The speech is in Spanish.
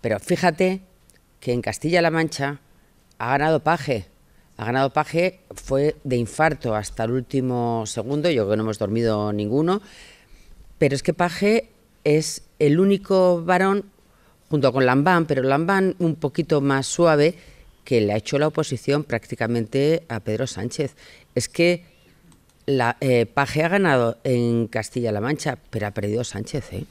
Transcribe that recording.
Pero fíjate que en Castilla-La Mancha ha ganado Paje. Ha ganado Paje, fue de infarto hasta el último segundo, yo creo que no hemos dormido ninguno. Pero es que Paje es el único varón, junto con Lambán, pero Lambán un poquito más suave, que le ha hecho la oposición prácticamente a Pedro Sánchez. Es que la, eh, Paje ha ganado en Castilla-La Mancha, pero ha perdido Sánchez. ¿eh?